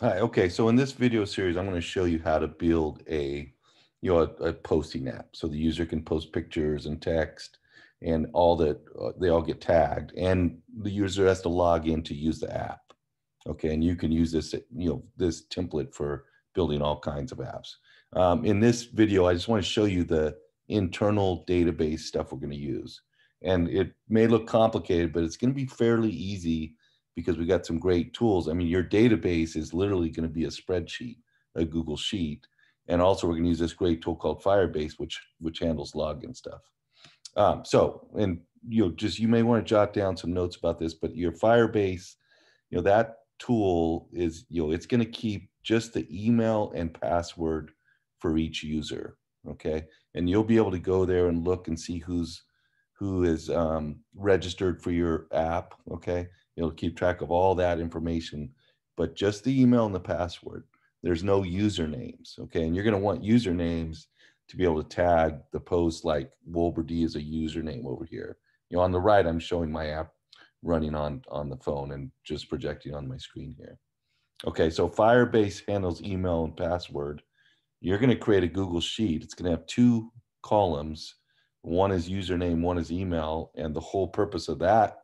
Hi, okay, so in this video series, I'm going to show you how to build a, you know, a, a posting app. So the user can post pictures and text and all that, uh, they all get tagged and the user has to log in to use the app. Okay, and you can use this, you know, this template for building all kinds of apps. Um, in this video, I just want to show you the internal database stuff we're going to use. And it may look complicated, but it's going to be fairly easy because we got some great tools. I mean, your database is literally going to be a spreadsheet, a Google Sheet, and also we're going to use this great tool called Firebase, which which handles login stuff. Um, so, and you know, just you may want to jot down some notes about this, but your Firebase, you know, that tool is you know it's going to keep just the email and password for each user. Okay, and you'll be able to go there and look and see who's who is um, registered for your app. Okay, It'll keep track of all that information, but just the email and the password. There's no usernames, okay? And you're going to want usernames to be able to tag the post like Wilbur D is a username over here. You know, on the right, I'm showing my app running on on the phone and just projecting on my screen here. Okay, so Firebase handles email and password. You're going to create a Google Sheet. It's going to have two columns. One is username, one is email, and the whole purpose of that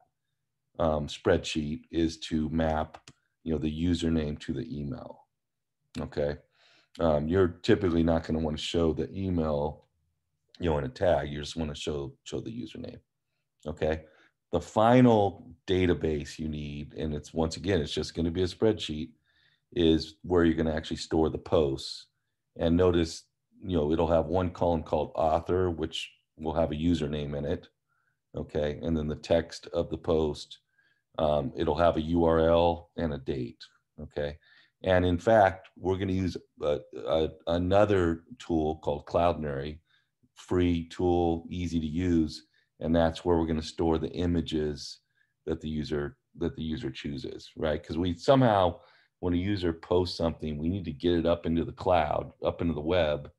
um, spreadsheet is to map, you know, the username to the email. Okay, um, you're typically not going to want to show the email, you know, in a tag. You just want to show show the username. Okay, the final database you need, and it's once again, it's just going to be a spreadsheet, is where you're going to actually store the posts. And notice, you know, it'll have one column called author, which will have a username in it okay and then the text of the post um, it'll have a URL and a date, okay? And in fact, we're gonna use a, a, another tool called Cloudinary, free tool, easy to use, and that's where we're gonna store the images that the user that the user chooses, right? Because we somehow, when a user posts something, we need to get it up into the cloud, up into the web,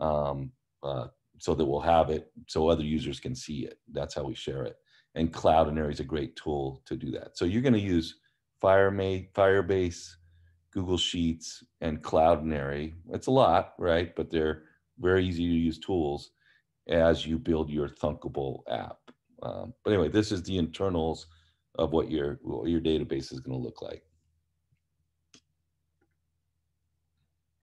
um, uh, so that we'll have it so other users can see it. That's how we share it and cloud and is a great tool to do that. So you're going to use FireMate, Firebase, Google Sheets, and Cloudinary. It's a lot, right? But they're very easy to use tools as you build your Thunkable app. Um, but anyway, this is the internals of what your what your database is going to look like.